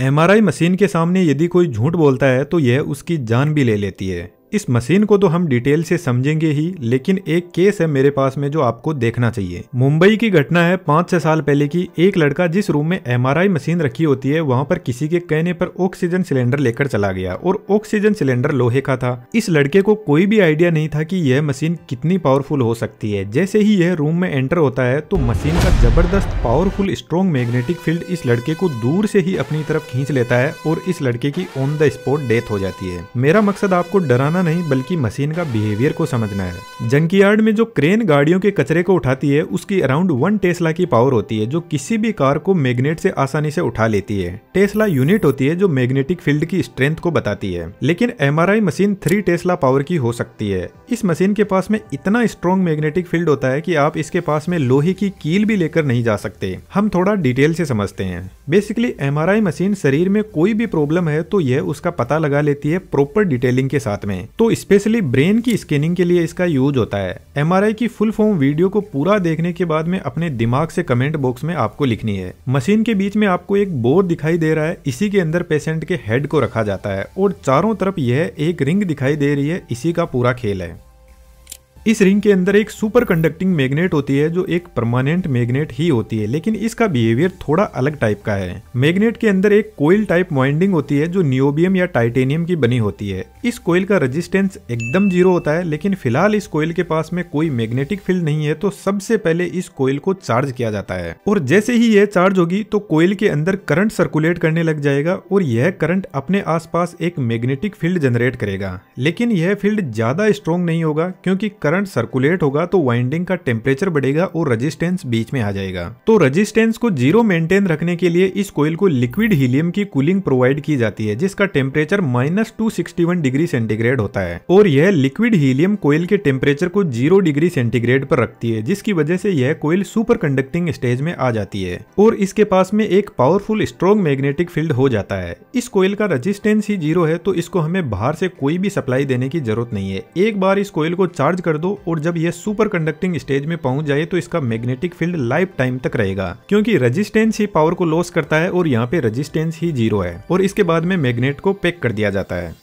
MRI machine के सामने यदि कोई झूठ बोलता है तो यह उसकी जान भी ले लेती है इस मशीन को तो हम डिटेल से समझेंगे ही लेकिन एक केस है मेरे पास में जो आपको देखना चाहिए मुंबई की घटना है पांच छह साल पहले की एक लड़का जिस रूम में एम मशीन रखी होती है वहाँ पर किसी के कहने पर ऑक्सीजन सिलेंडर लेकर चला गया और ऑक्सीजन सिलेंडर लोहे का था इस लड़के को कोई भी आइडिया नहीं था की यह मशीन कितनी पावरफुल हो सकती है जैसे ही यह रूम में एंटर होता है तो मशीन का जबरदस्त पावरफुल स्ट्रॉन्ग मैग्नेटिक फील्ड इस लड़के को दूर से ही अपनी तरफ खींच लेता है और इस लड़के की ऑन द स्पॉट डेथ हो जाती है मेरा मकसद आपको डराना करना नहीं बल्कि मशीन का बिहेवियर को समझना है यार्ड में जो क्रेन गाड़ियों के कचरे को उठाती है उसकी अराउंड वन टेस्ला की पावर होती है जो किसी भी कार को मैग्नेट से आसानी से उठा लेती है टेस्ला यूनिट होती है जो मैग्नेटिक फील्ड की स्ट्रेंथ को बताती है लेकिन M machine three tesla power की हो सकती है इस मशीन के पास में इतना स्ट्रॉन्ग मैग्नेटिक फील्ड होता है की आप इसके पास में लोहे की कील भी लेकर नहीं जा सकते हम थोड़ा डिटेल से समझते हैं बेसिकली एम मशीन शरीर में कोई भी प्रॉब्लम है तो यह उसका पता लगा लेती है प्रॉपर डिटेलिंग के साथ में तो स्पेशली ब्रेन की स्कैनिंग के लिए इसका यूज होता है एम की फुल फॉर्म वीडियो को पूरा देखने के बाद में अपने दिमाग से कमेंट बॉक्स में आपको लिखनी है मशीन के बीच में आपको एक बोर्ड दिखाई दे रहा है इसी के अंदर पेशेंट के हेड को रखा जाता है और चारों तरफ यह एक रिंग दिखाई दे रही है इसी का पूरा खेल है इस रिंग के अंदर एक सुपर कंडक्टिंग मैग्नेट होती है जो एक परमानेंट मैग्नेट ही होती है लेकिन इसका बिहेवियर थोड़ा अलग टाइप का है मैग्नेट के अंदर एक कोयल टाइप वाइंडिंग होती है जो नियोबियम या टाइटेनियम की बनी होती है इस कोयल का रजिस्टेंस एकदम जीरो होता है लेकिन फिलहाल इस कोयल के पास में कोई मैग्नेटिक फील्ड नहीं है तो सबसे पहले इस कोयल को चार्ज किया जाता है और जैसे ही यह चार्ज होगी तो कोयल के अंदर करंट सर्कुलेट करने लग जाएगा और यह करंट अपने आसपास एक मैग्नेटिक फील्ड जनरेट करेगा लेकिन यह फील्ड ज्यादा स्ट्रॉन्ग नहीं होगा क्योंकि करंट करंट सर्कुलेट होगा तो वाइंडिंग का टेम्परेचर बढ़ेगा और रजिस्टेंस बीच में आ जाएगा तो रजिस्टेंस को जीरो मेंटेन रखने के लिए इस कोयल को लिक्विड हीलियम की कूलिंग प्रोवाइड की जाती है जिसका टेम्परेचर माइनस डिग्री सेंटीग्रेड होता है और यह लिक्विड हीलियम कोयल के टेम्परेचर को जीरो डिग्री सेंटीग्रेड पर रखती है जिसकी वजह से यह कोयल सुपर कंडक्टिंग स्टेज में आ जाती है और इसके पास में एक पावरफुल स्ट्रॉन्ग मैग्नेटिक फील्ड हो जाता है इस कोयल का रजिस्टेंस ही जीरो है तो इसको हमें बाहर से कोई भी सप्लाई देने की जरूरत नहीं है एक बार इस कोयल को चार्ज कर दो और जब यह सुपर कंडक्टिंग स्टेज में पहुंच जाए तो इसका मैग्नेटिक फील्ड लाइफ टाइम तक रहेगा क्योंकि रेजिस्टेंस ही पावर को लॉस करता है और यहाँ पे रेजिस्टेंस ही जीरो है और इसके बाद में मैग्नेट को पैक कर दिया जाता है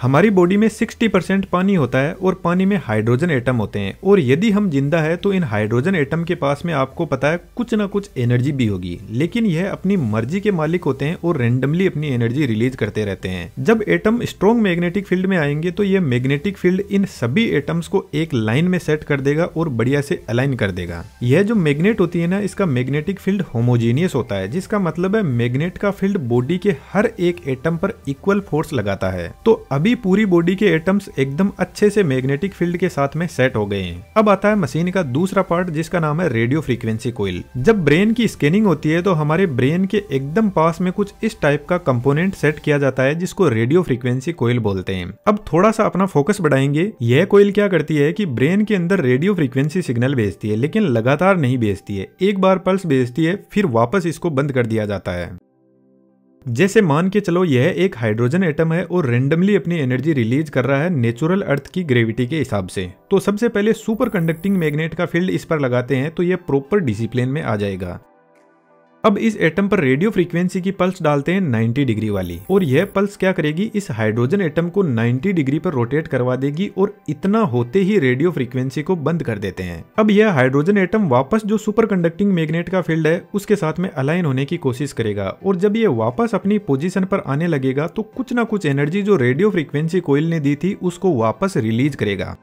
हमारी बॉडी में 60 परसेंट पानी होता है और पानी में हाइड्रोजन एटम होते हैं और यदि हम जिंदा है तो इन हाइड्रोजन एटम के पास में आपको पता है कुछ ना कुछ एनर्जी भी होगी लेकिन यह अपनी मर्जी के मालिक होते हैं और रेंडमली अपनी एनर्जी रिलीज करते रहते हैं जब एटम स्ट्रॉन्ग मैग्नेटिक फील्ड में आएंगे तो यह मैग्नेटिक फील्ड इन सभी एटम्स को एक लाइन में सेट कर देगा और बढ़िया से अलाइन कर देगा यह जो मैग्नेट होती है ना इसका मैग्नेटिक फील्ड होमोजीनियस होता है जिसका मतलब है मैग्नेट का फील्ड बॉडी के हर एक एटम पर इक्वल फोर्स लगाता है तो अभी अभी पूरी बॉडी के एटम्स एकदम अच्छे से मैग्नेटिक फील्ड के साथ में सेट हो गए हैं अब आता है मशीन का दूसरा पार्ट जिसका नाम है रेडियो फ्रीक्वेंसी कोइल जब ब्रेन की स्कैनिंग होती है तो हमारे ब्रेन के एकदम पास में कुछ इस टाइप का कंपोनेंट सेट किया जाता है जिसको रेडियो फ्रीक्वेंसी कोयल बोलते हैं अब थोड़ा सा अपना फोकस बढ़ाएंगे यह कोयल क्या करती है की ब्रेन के अंदर रेडियो फ्रीक्वेंसी सिग्नल भेजती है लेकिन लगातार नहीं भेजती है एक बार पल्स भेजती है फिर वापस इसको बंद कर दिया जाता है जैसे मान के चलो यह एक हाइड्रोजन एटम है और रेंडमली अपनी एनर्जी रिलीज कर रहा है नेचुरल अर्थ की ग्रेविटी के हिसाब से तो सबसे पहले सुपर कंडक्टिंग मैग्नेट का फील्ड इस पर लगाते हैं तो यह प्रॉपर डिसिप्लिन में आ जाएगा अब इस एटम पर रेडियो फ्रीक्वेंसी की पल्स डालते हैं 90 डिग्री वाली और यह पल्स क्या करेगी इस हाइड्रोजन एटम को 90 डिग्री पर रोटेट करवा देगी और इतना होते ही रेडियो फ्रीक्वेंसी को बंद कर देते हैं अब यह हाइड्रोजन एटम वापस जो सुपर कंडक्टिंग मैग्नेट का फील्ड है उसके साथ में अलाइन होने की कोशिश करेगा और जब ये वापस अपनी पोजिशन पर आने लगेगा तो कुछ ना कुछ एनर्जी जो रेडियो फ्रीक्वेंसी कोयल ने दी थी उसको वापस रिलीज करेगा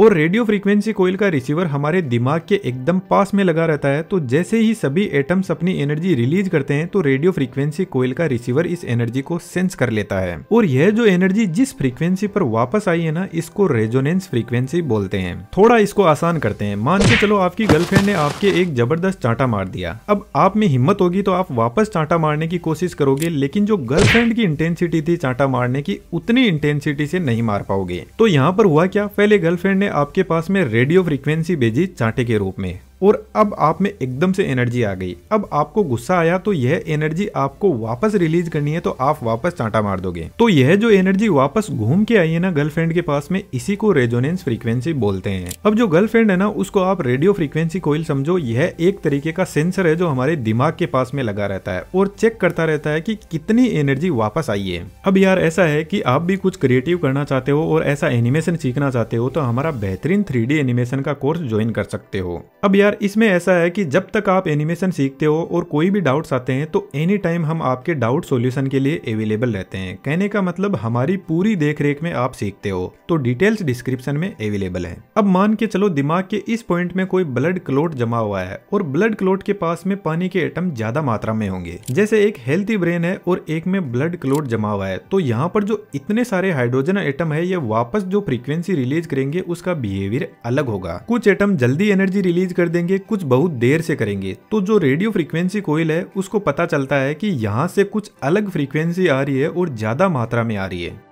और रेडियो फ्रीक्वेंसी कोयल का रिसीवर हमारे दिमाग के एकदम पास में लगा रहता है तो जैसे ही सभी एटम्स अपनी एनर्जी रिलीज करते हैं तो रेडियो फ्रीक्वेंसी कोयल का रिसीवर इस एनर्जी को सेंस कर लेता है और यह जो एनर्जी जिस फ्रीक्वेंसी पर वापस आई है ना इसको रेजोनेंस फ्रीक्वेंसी बोलते हैं थोड़ा इसको आसान करते हैं मान के चलो आपकी गर्लफ्रेंड ने आपके एक जबरदस्त चांटा मार दिया अब आप में हिम्मत होगी तो आप वापस चांटा मारने की कोशिश करोगे लेकिन जो गर्लफ्रेंड की इंटेंसिटी थी चांटा मारने की उतनी इंटेंसिटी से नहीं मार पाओगे तो यहाँ पर हुआ क्या पहले गर्लफ्रेंड ने आपके पास में रेडियो फ्रीक्वेंसी भेजी चांटे के रूप में और अब आप में एकदम से एनर्जी आ गई अब आपको गुस्सा आया तो यह एनर्जी आपको वापस रिलीज करनी है तो आप वापस चांटा मार दोगे तो यह जो एनर्जी वापस घूम के आई है ना गर्लफ्रेंड के पास में इसी को रेजोनेंस फ्रीक्वेंसी बोलते हैं अब जो गर्लफ्रेंड है ना उसको आप रेडियो फ्रीक्वेंसी कोइल समझो यह एक तरीके का सेंसर है जो हमारे दिमाग के पास में लगा रहता है और चेक करता रहता है की कि कितनी एनर्जी वापस आई है अब यार ऐसा है की आप भी कुछ क्रिएटिव करना चाहते हो और ऐसा एनिमेशन सीखना चाहते हो तो हमारा बेहतरीन थ्री एनिमेशन का कोर्स ज्वाइन कर सकते हो अब यार यार इसमें ऐसा है कि जब तक आप एनिमेशन सीखते हो और कोई भी डाउट्स आते हैं तो एनी टाइम हम आपके डाउट सॉल्यूशन के लिए अवेलेबल रहते हैं कहने का मतलब हमारी पूरी देखरेख में आप सीखते हो तो डिटेल्स डिस्क्रिप्शन में अवेलेबल है अब मान के चलो दिमाग के इस पॉइंट में कोई ब्लड क्लोट जमा हुआ है और ब्लड क्लोट के पास में पानी के एटम ज्यादा मात्रा में होंगे जैसे एक हेल्थी ब्रेन है और एक में ब्लड क्लोट जमा हुआ है तो यहाँ पर जो इतने सारे हाइड्रोजन एटम है ये वापस जो फ्रीक्वेंसी रिलीज करेंगे उसका बिहेवियर अलग होगा कुछ एटम जल्दी एनर्जी रिलीज कर देंगे कुछ बहुत देर से करेंगे तो जो रेडियो फ्रीक्वेंसी कोयल है उसको पता चलता है कि यहाँ से कुछ अलग फ्रीक्वेंसी आ रही है और ज़्यादा मात्रा में आ रही है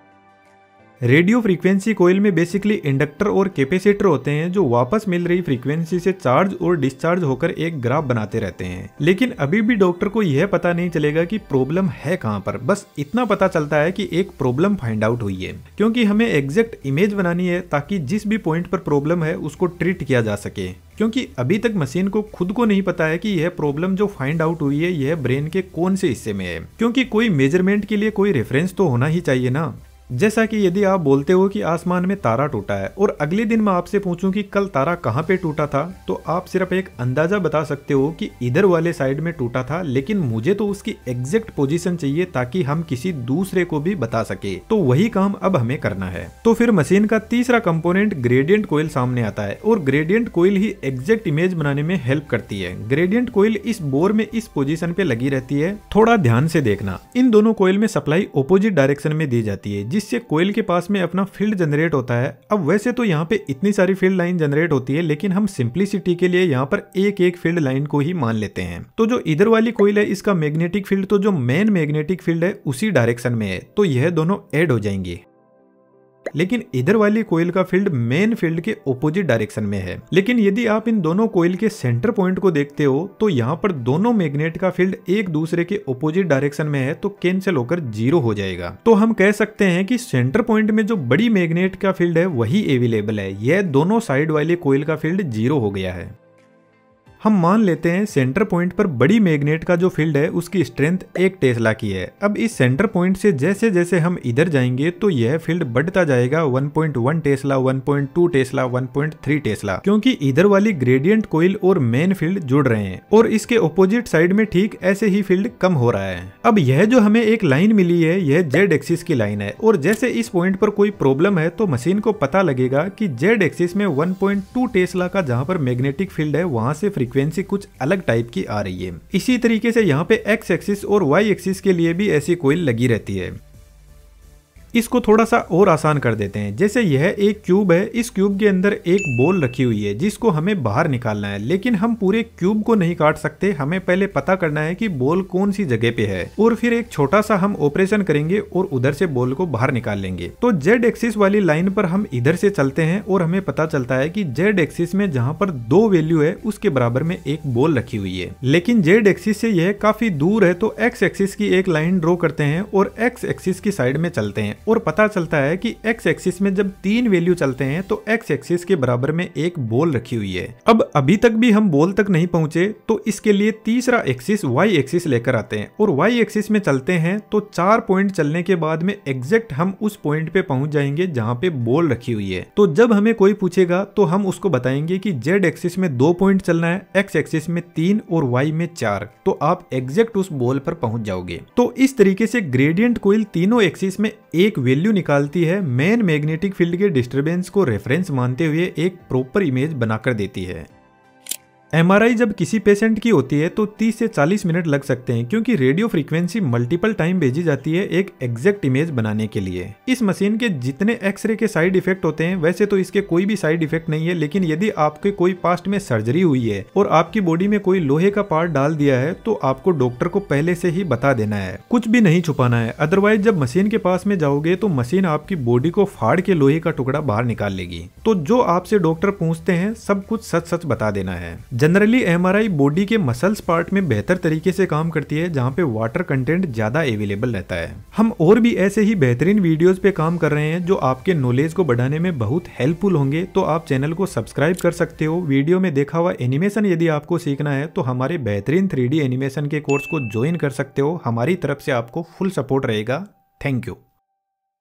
रेडियो फ्रीक्वेंसी कोयल में बेसिकली इंडक्टर और कैपेसिटर होते हैं जो वापस मिल रही फ्रीक्वेंसी से चार्ज और डिस्चार्ज होकर एक ग्राफ बनाते रहते हैं लेकिन अभी भी डॉक्टर को यह पता नहीं चलेगा कि प्रॉब्लम है कहाँ पर बस इतना पता चलता है कि एक प्रॉब्लम फाइंड आउट हुई है क्योंकि हमें एग्जैक्ट इमेज बनानी है ताकि जिस भी पॉइंट पर प्रॉब्लम है उसको ट्रीट किया जा सके क्योंकि अभी तक मशीन को खुद को नहीं पता है कि यह प्रॉब्लम जो फाइंड आउट हुई है यह ब्रेन के कौन से हिस्से में है क्योंकि कोई मेजरमेंट के लिए कोई रेफरेंस तो होना ही चाहिए ना जैसा कि यदि आप बोलते हो कि आसमान में तारा टूटा है और अगले दिन मैं आपसे पूछूं कि कल तारा कहाँ पे टूटा था तो आप सिर्फ एक अंदाज़ा बता सकते हो कि इधर वाले साइड में टूटा था लेकिन मुझे तो उसकी एग्जैक्ट पोजीशन चाहिए ताकि हम किसी दूसरे को भी बता सके तो वही काम अब हमें करना है तो फिर मशीन का तीसरा कम्पोनेंट ग्रेडियंट कोयल सामने आता है और ग्रेडियंट कोयल ही एग्जैक्ट इमेज बनाने में हेल्प करती है ग्रेडियंट कोयल इस बोर में इस पोजिशन पे लगी रहती है थोड़ा ध्यान से देखना इन दोनों कोयल में सप्लाई ओपोजिट डायरेक्शन में दी जाती है जिससे कोयल के पास में अपना फील्ड जनरेट होता है अब वैसे तो यहाँ पे इतनी सारी फील्ड लाइन जनरेट होती है लेकिन हम सिंप्लिसिटी के लिए यहाँ पर एक एक फील्ड लाइन को ही मान लेते हैं तो जो इधर वाली कोयल है इसका मैग्नेटिक फील्ड तो जो मेन मैग्नेटिक फील्ड है उसी डायरेक्शन में है तो यह दोनों एड हो जाएंगे लेकिन इधर वाली कोयल का फील्ड मेन फील्ड के ओपोजिट डायरेक्शन में है लेकिन यदि आप इन दोनों कोयल के सेंटर पॉइंट को देखते हो तो यहाँ पर दोनों मैग्नेट का फील्ड एक दूसरे के ओपोजिट डायरेक्शन में है तो कैंसिल होकर जीरो हो जाएगा तो हम कह सकते हैं कि सेंटर पॉइंट में जो बड़ी मैग्नेट का फील्ड है वही अवेलेबल है यह दोनों साइड वाली कोयल का फील्ड जीरो हो गया है हम मान लेते हैं सेंटर पॉइंट पर बड़ी मैग्नेट का जो फील्ड है उसकी स्ट्रेंथ एक टेस्ला की है अब इस सेंटर पॉइंट से जैसे जैसे हम इधर जाएंगे तो यह फील्ड बढ़ता जाएगा 1.1 टेस्ला 1.2 टेस्ला 1.3 टेस्ला क्योंकि इधर वाली ग्रेडियंट कोइल और मेन फील्ड जुड़ रहे हैं और इसके ऑपोजिट साइड में ठीक ऐसे ही फील्ड कम हो रहा है अब यह जो हमें एक लाइन मिली है यह जेड एक्सिस की लाइन है और जैसे इस पॉइंट पर कोई प्रॉब्लम है तो मशीन को पता लगेगा की जेड एक्सिस में वन टेस्ला का जहाँ पर मैग्नेटिक फील्ड है वहाँ से फ्री फ्रीक्वेंसी कुछ अलग टाइप की आ रही है इसी तरीके से यहाँ पे एक्स एक्सिस और वाई एक्सिस के लिए भी ऐसी कोयल लगी रहती है इसको थोड़ा सा और आसान कर देते हैं जैसे यह एक क्यूब है इस क्यूब के अंदर एक बॉल रखी हुई है जिसको हमें बाहर निकालना है लेकिन हम पूरे क्यूब को नहीं काट सकते हमें पहले पता करना है कि बॉल कौन सी जगह पे है और फिर एक छोटा सा हम ऑपरेशन करेंगे और उधर से बॉल को बाहर निकाल लेंगे तो जेड एक्सिस वाली लाइन पर हम इधर से चलते हैं और हमें पता चलता है की जेड एक्सिस में जहाँ पर दो वैल्यू है उसके बराबर में एक बॉल रखी हुई है लेकिन जेड एक्सिस से यह काफी दूर है तो एक्स एक्सिस की एक लाइन ड्रॉ करते हैं और एक्स एक्सिस की साइड में चलते हैं और पता चलता है कि एक्स एक्सिस में जब तीन वैल्यू चलते हैं तो एक्स एक्सिस के बराबर में एक बॉल रखी हुई है अब अभी तक भी हम बॉल तक नहीं पहुंचे तो इसके लिए तीसरा एक्सिस वाई एक्सिस लेकर आते हैं और वाई एक्सिस में चलते हैं तो चार पॉइंट चलने के बाद में एग्जैक्ट हम उस पॉइंट पे पहुंच जाएंगे जहाँ पे बॉल रखी हुई है तो जब हमें कोई पूछेगा तो हम उसको बताएंगे की जेड एक्सिस में दो पॉइंट चलना है एक्स एक्सिस में तीन और वाई में चार तो आप एग्जैक्ट उस बॉल पर पहुंच जाओगे तो इस तरीके से ग्रेडियंट कोइल तीनों एक्सिस में एक एक वैल्यू निकालती है मेन मैग्नेटिक फील्ड के डिस्टर्बेंस को रेफरेंस मानते हुए एक प्रॉपर इमेज बनाकर देती है एमआरआई जब किसी पेशेंट की होती है तो 30 से 40 मिनट लग सकते हैं क्योंकि रेडियो फ्रीक्वेंसी मल्टीपल टाइम भेजी जाती है एक एग्जैक्ट इमेज बनाने के लिए इस मशीन के जितने एक्सरे के साइड इफेक्ट होते हैं वैसे तो इसके कोई भी साइड इफेक्ट नहीं है लेकिन यदि आपके कोई पास्ट में सर्जरी हुई है और आपकी बॉडी में कोई लोहे का पार्ट डाल दिया है तो आपको डॉक्टर को पहले से ही बता देना है कुछ भी नहीं छुपाना है अदरवाइज जब मशीन के पास में जाओगे तो मशीन आपकी बॉडी को फाड़ के लोहे का टुकड़ा बाहर निकाल लेगी तो जो आपसे डॉक्टर पूछते हैं सब कुछ सच सच बता देना है जनरली एम बॉडी के मसल्स पार्ट में बेहतर तरीके से काम करती है जहाँ पे वाटर कंटेंट ज़्यादा अवेलेबल रहता है हम और भी ऐसे ही बेहतरीन वीडियोस पे काम कर रहे हैं जो आपके नॉलेज को बढ़ाने में बहुत हेल्पफुल होंगे तो आप चैनल को सब्सक्राइब कर सकते हो वीडियो में देखा हुआ एनिमेशन यदि आपको सीखना है तो हमारे बेहतरीन थ्री एनिमेशन के कोर्स को ज्वाइन कर सकते हो हमारी तरफ से आपको फुल सपोर्ट रहेगा थैंक यू